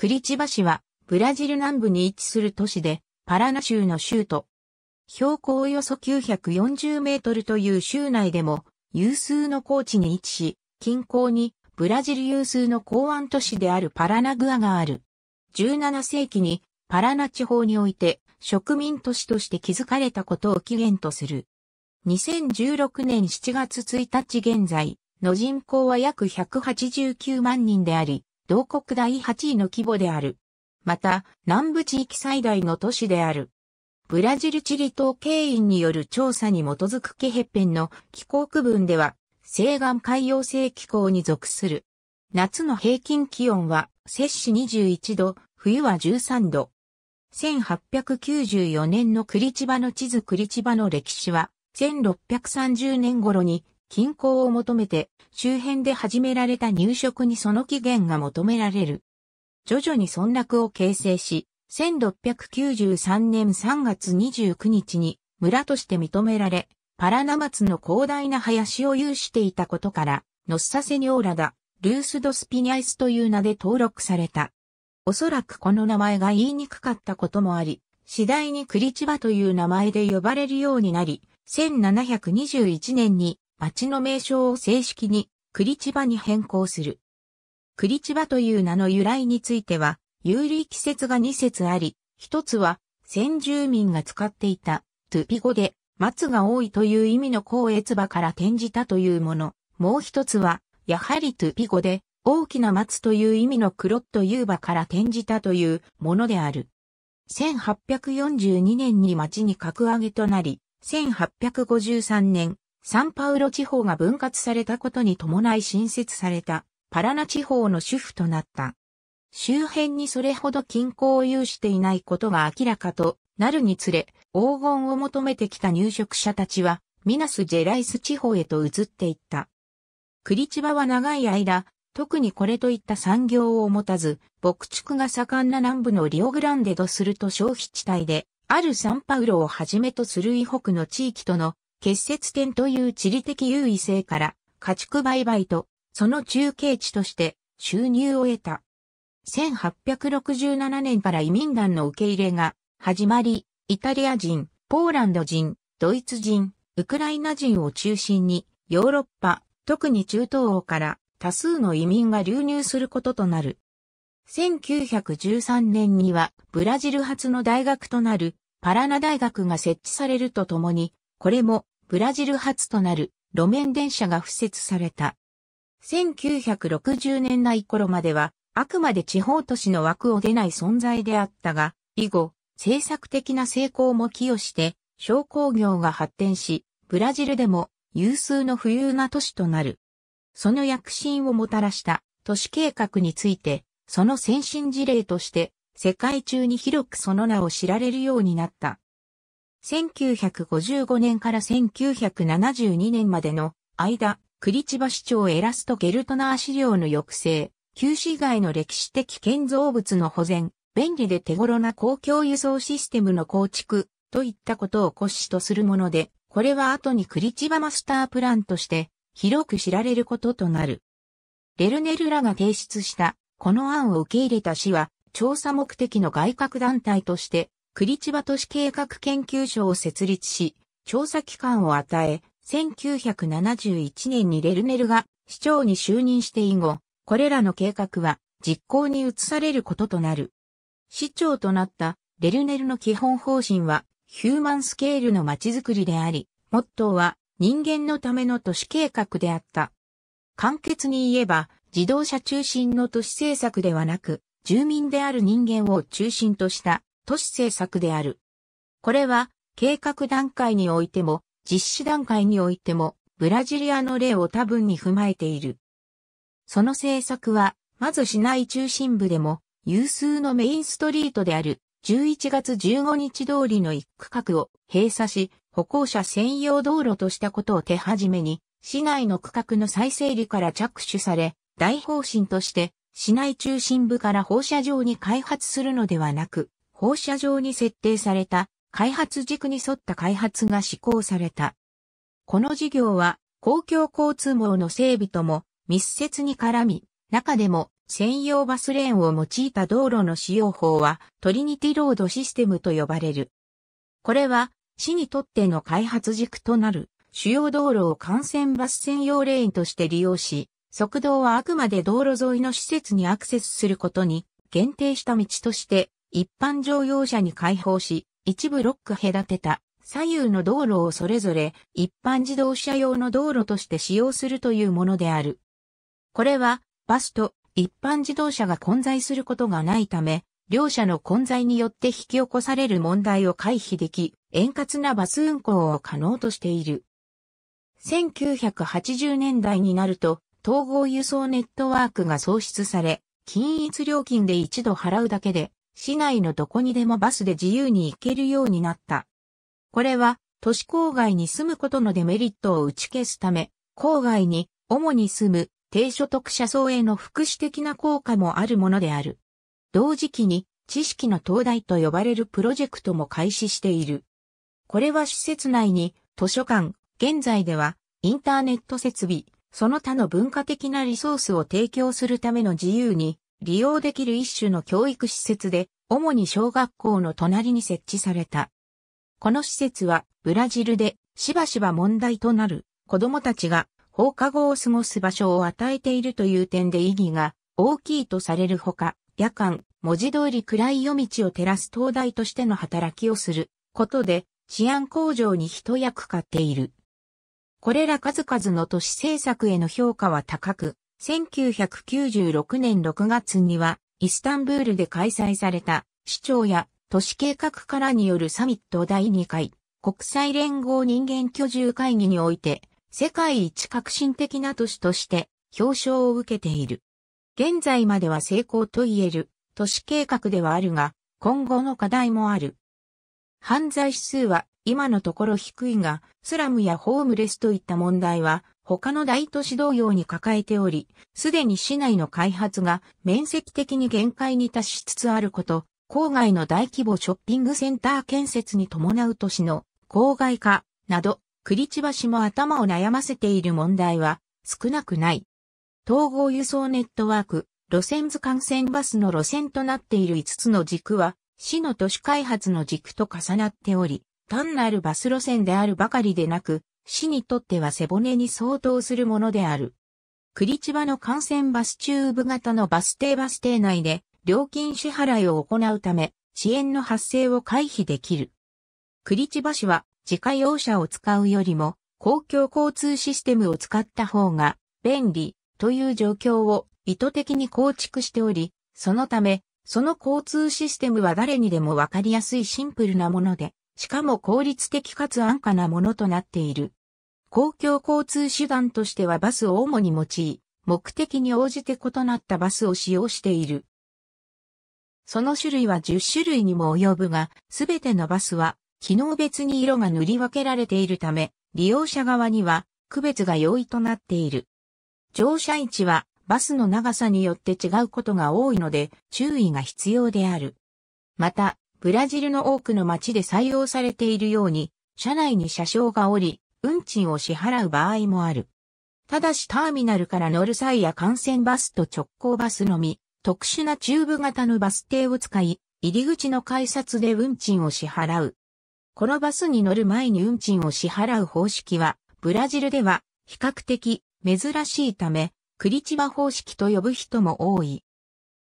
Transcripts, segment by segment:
クリチバ市は、ブラジル南部に位置する都市で、パラナ州の州都。標高およそ940メートルという州内でも、有数の高地に位置し、近郊に、ブラジル有数の港湾都市であるパラナグアがある。17世紀に、パラナ地方において、植民都市として築かれたことを起源とする。2016年7月1日現在の人口は約189万人であり、同国第8位の規模である。また、南部地域最大の都市である。ブラジルチリ島経員による調査に基づくケヘッペンの気候区分では、西岸海洋性気候に属する。夏の平均気温は、摂氏21度、冬は13度。1894年のクリチバの地図クリチバの歴史は、1630年頃に均衡を求めて、周辺で始められた入植にその起源が求められる。徐々に村落を形成し、1693年3月29日に村として認められ、パラナ松の広大な林を有していたことから、ノッサセニオーラダ、ルース・ドスピニャイスという名で登録された。おそらくこの名前が言いにくかったこともあり、次第にクリチバという名前で呼ばれるようになり、1721年に町の名称を正式に、栗千葉に変更する。栗千葉という名の由来については、有利季節が2節あり、一つは、先住民が使っていた、トゥピ語で、松が多いという意味の高越場から転じたというもの。もう一つは、やはりトゥピ語で、大きな松という意味の黒というユから転じたというものである。1842年に町に格上げとなり、1853年、サンパウロ地方が分割されたことに伴い新設されたパラナ地方の主婦となった。周辺にそれほど均衡を有していないことが明らかとなるにつれ、黄金を求めてきた入植者たちは、ミナス・ジェライス地方へと移っていった。クリチバは長い間、特にこれといった産業を持たず、牧畜が盛んな南部のリオグランデドすると消費地帯で、あるサンパウロをはじめとする以北の地域との結節点という地理的優位性から家畜売買とその中継地として収入を得た。1867年から移民団の受け入れが始まり、イタリア人、ポーランド人、ドイツ人、ウクライナ人を中心にヨーロッパ、特に中東欧から多数の移民が流入することとなる。1913年にはブラジル発の大学となるパラナ大学が設置されるとともにこれもブラジル初となる路面電車が付設された。1960年代頃までは、あくまで地方都市の枠を出ない存在であったが、以後、政策的な成功も寄与して、商工業が発展し、ブラジルでも有数の富裕な都市となる。その躍進をもたらした都市計画について、その先進事例として、世界中に広くその名を知られるようになった。1955年から1972年までの間、栗チバ市長エラストゲルトナー資料の抑制、旧市街の歴史的建造物の保全、便利で手頃な公共輸送システムの構築、といったことを骨子とするもので、これは後に栗チバマスタープランとして広く知られることとなる。レルネルらが提出したこの案を受け入れた市は調査目的の外郭団体として栗千葉都市計画研究所を設立し、調査機関を与え、1971年にレルネルが市長に就任して以後、これらの計画は実行に移されることとなる。市長となったレルネルの基本方針は、ヒューマンスケールの街づくりであり、モットーは人間のための都市計画であった。簡潔に言えば、自動車中心の都市政策ではなく、住民である人間を中心とした都市政策である。これは、計画段階においても、実施段階においても、ブラジリアの例を多分に踏まえている。その政策は、まず市内中心部でも、有数のメインストリートである、11月15日通りの一区画を閉鎖し、歩行者専用道路としたことを手始めに、市内の区画の再整理から着手され、大方針として、市内中心部から放射状に開発するのではなく、放射状に設定された開発軸に沿った開発が施行された。この事業は公共交通網の整備とも密接に絡み、中でも専用バスレーンを用いた道路の使用法はトリニティロードシステムと呼ばれる。これは市にとっての開発軸となる主要道路を幹線バス専用レーンとして利用し、側道はあくまで道路沿いの施設にアクセスすることに限定した道として一般乗用車に開放し、一部ロック隔てた左右の道路をそれぞれ一般自動車用の道路として使用するというものである。これはバスと一般自動車が混在することがないため、両者の混在によって引き起こされる問題を回避でき、円滑なバス運行を可能としている。1980年代になると、統合輸送ネットワークが創出され、均一料金で一度払うだけで、市内のどこにでもバスで自由に行けるようになった。これは、都市郊外に住むことのデメリットを打ち消すため、郊外に主に住む低所得者層への福祉的な効果もあるものである。同時期に知識の灯台と呼ばれるプロジェクトも開始している。これは施設内に図書館、現在ではインターネット設備、その他の文化的なリソースを提供するための自由に利用できる一種の教育施設で、主に小学校の隣に設置された。この施設は、ブラジルで、しばしば問題となる、子供たちが放課後を過ごす場所を与えているという点で意義が大きいとされるほか、夜間、文字通り暗い夜道を照らす灯台としての働きをすることで治安向上に一役買っている。これら数々の都市政策への評価は高く、1996年6月には、イスタンブールで開催された、市長や都市計画からによるサミット第2回、国際連合人間居住会議において、世界一革新的な都市として表彰を受けている。現在までは成功と言える都市計画ではあるが、今後の課題もある。犯罪指数は今のところ低いが、スラムやホームレスといった問題は他の大都市同様に抱えており、すでに市内の開発が面積的に限界に達しつつあること、郊外の大規模ショッピングセンター建設に伴う都市の郊外化など、栗千葉市も頭を悩ませている問題は少なくない。統合輸送ネットワーク、路線図幹線バスの路線となっている5つの軸は、市の都市開発の軸と重なっており、単なるバス路線であるばかりでなく、市にとっては背骨に相当するものである。栗千葉の幹線バスチューブ型のバス停バス停内で料金支払いを行うため遅延の発生を回避できる。栗千葉市は自家用車を使うよりも公共交通システムを使った方が便利という状況を意図的に構築しており、そのため、その交通システムは誰にでもわかりやすいシンプルなもので、しかも効率的かつ安価なものとなっている。公共交通手段としてはバスを主に用い、目的に応じて異なったバスを使用している。その種類は10種類にも及ぶが、すべてのバスは、機能別に色が塗り分けられているため、利用者側には区別が容易となっている。乗車位置はバスの長さによって違うことが多いので注意が必要である。また、ブラジルの多くの街で採用されているように、車内に車掌がおり、運賃を支払う場合もある。ただしターミナルから乗る際や幹線バスと直行バスのみ、特殊なチューブ型のバス停を使い、入り口の改札で運賃を支払う。このバスに乗る前に運賃を支払う方式は、ブラジルでは比較的珍しいため、クリチバ方式と呼ぶ人も多い。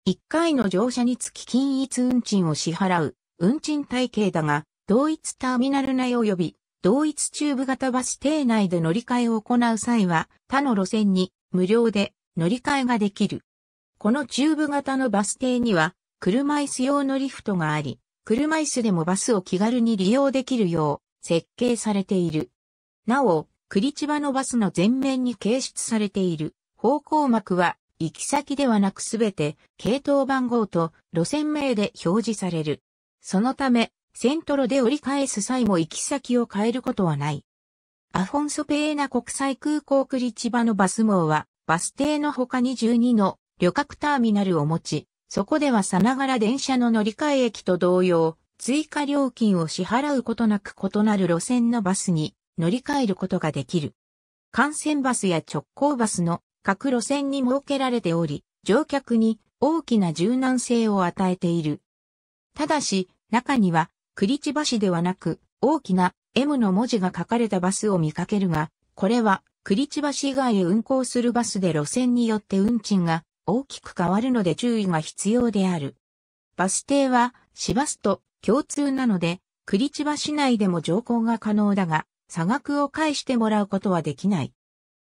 1回の乗車につき均一運賃を支払う運賃体系だが、同一ターミナル内及び同一チューブ型バス停内で乗り換えを行う際は、他の路線に無料で乗り換えができる。このチューブ型のバス停には、車椅子用のリフトがあり、車椅子でもバスを気軽に利用できるよう設計されている。なお、栗千葉のバスの前面に掲出されている方向幕は行き先ではなくすべて系統番号と路線名で表示される。そのため、セントロで折り返す際も行き先を変えることはない。アフォンソペーナ国際空港クリチバのバス網は、バス停の他に12の旅客ターミナルを持ち、そこではさながら電車の乗り換え駅と同様、追加料金を支払うことなく異なる路線のバスに乗り換えることができる。幹線バスや直行バスの各路線に設けられており、乗客に大きな柔軟性を与えている。ただし、中には栗千葉市ではなく、大きな M の文字が書かれたバスを見かけるが、これは栗千葉市以外へ運行するバスで路線によって運賃が大きく変わるので注意が必要である。バス停は市バスと共通なので、栗千葉市内でも乗降が可能だが、差額を返してもらうことはできない。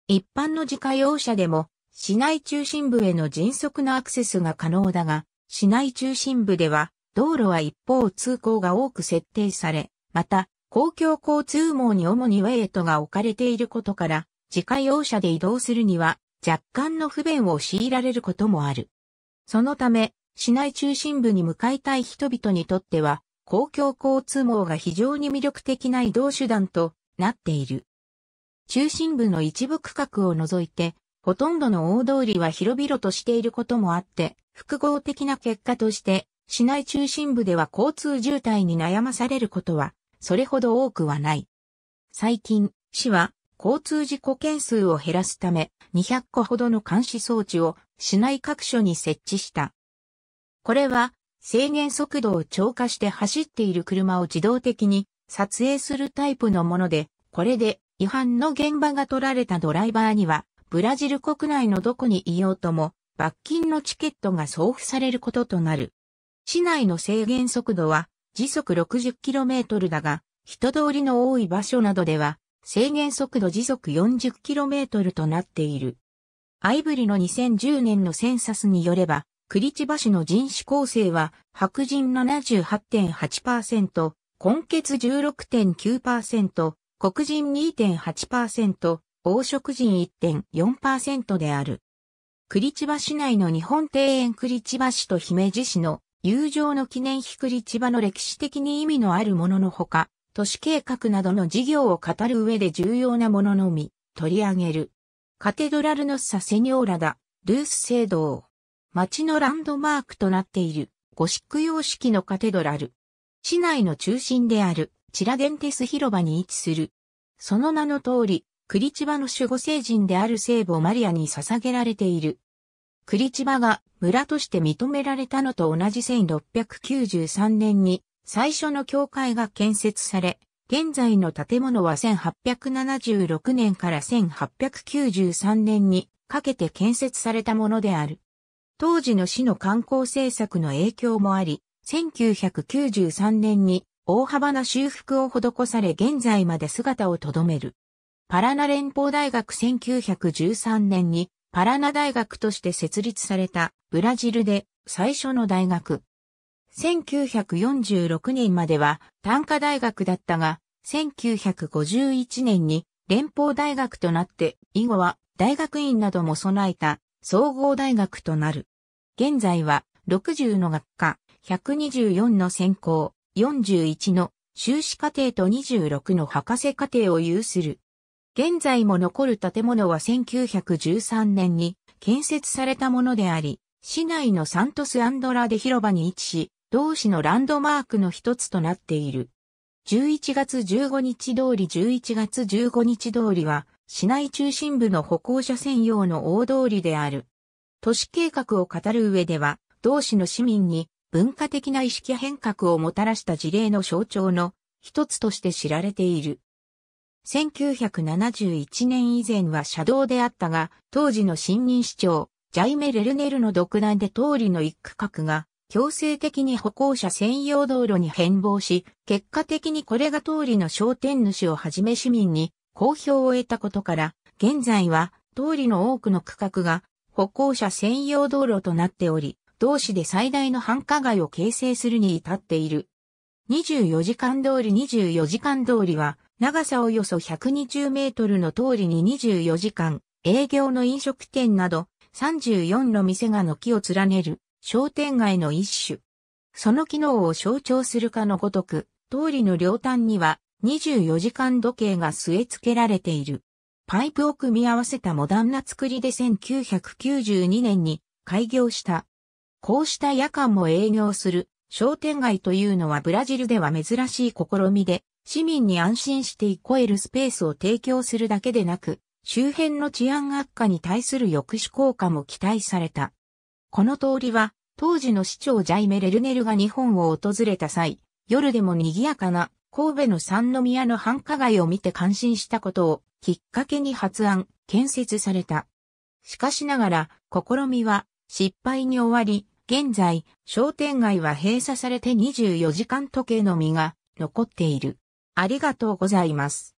一般の自家用車でも、市内中心部への迅速なアクセスが可能だが、市内中心部では、道路は一方通行が多く設定され、また、公共交通網に主にウェイトが置かれていることから、自家用車で移動するには若干の不便を強いられることもある。そのため、市内中心部に向かいたい人々にとっては、公共交通網が非常に魅力的な移動手段となっている。中心部の一部区画を除いて、ほとんどの大通りは広々としていることもあって、複合的な結果として、市内中心部では交通渋滞に悩まされることは、それほど多くはない。最近、市は、交通事故件数を減らすため、200個ほどの監視装置を市内各所に設置した。これは、制限速度を超過して走っている車を自動的に撮影するタイプのもので、これで違反の現場が取られたドライバーには、ブラジル国内のどこにいようとも、罰金のチケットが送付されることとなる。市内の制限速度は時速 60km だが、人通りの多い場所などでは制限速度時速 40km となっている。アイブリの2010年のセンサスによれば、栗千葉市の人種構成は白人78.8%、根血16.9%、黒人2.8%、黄色人1.4%である。栗千葉市内の日本庭園栗千葉市と姫路市の友情の記念ひくり千葉の歴史的に意味のあるもののほか、都市計画などの事業を語る上で重要なもののみ、取り上げる。カテドラルのサセニョーラダ、ルース聖堂。町のランドマークとなっている、ゴシック様式のカテドラル。市内の中心である、チラデンテス広場に位置する。その名の通り、クリチバの守護聖人である聖母マリアに捧げられている栗千葉が村として認められたのと同じ1693年に最初の教会が建設され、現在の建物は1876年から1893年にかけて建設されたものである。当時の市の観光政策の影響もあり、1993年に大幅な修復を施され現在まで姿をとどめる。パラナ連邦大学1913年にパラナ大学として設立されたブラジルで最初の大学。1946年までは短科大学だったが、1951年に連邦大学となって以後は大学院なども備えた総合大学となる。現在は60の学科、124の専攻、41の修士課程と26の博士課程を有する現在も残る建物は1913年に建設されたものであり、市内のサントスアンドラで広場に位置し、同市のランドマークの一つとなっている。11月15日通り11月15日通りは、市内中心部の歩行者専用の大通りである。都市計画を語る上では、同市の市民に文化的な意識変革をもたらした事例の象徴の一つとして知られている。1971年以前は車道であったが、当時の新任市長、ジャイメ・レルネルの独断で通りの一区画が、強制的に歩行者専用道路に変貌し、結果的にこれが通りの商店主をはじめ市民に好評を得たことから、現在は通りの多くの区画が歩行者専用道路となっており、同市で最大の繁華街を形成するに至っている。24時間通り24時間通りは、長さおよそ120メートルの通りに24時間、営業の飲食店など34の店が軒を連ねる商店街の一種。その機能を象徴するかのごとく、通りの両端には24時間時計が据え付けられている。パイプを組み合わせたモダンな作りで1992年に開業した。こうした夜間も営業する商店街というのはブラジルでは珍しい試みで、市民に安心して憩えるスペースを提供するだけでなく、周辺の治安悪化に対する抑止効果も期待された。この通りは、当時の市長ジャイメ・レルネルが日本を訪れた際、夜でも賑やかな神戸の三宮の繁華街を見て感心したことをきっかけに発案、建設された。しかしながら、試みは失敗に終わり、現在、商店街は閉鎖されて24時間時計の実が残っている。ありがとうございます。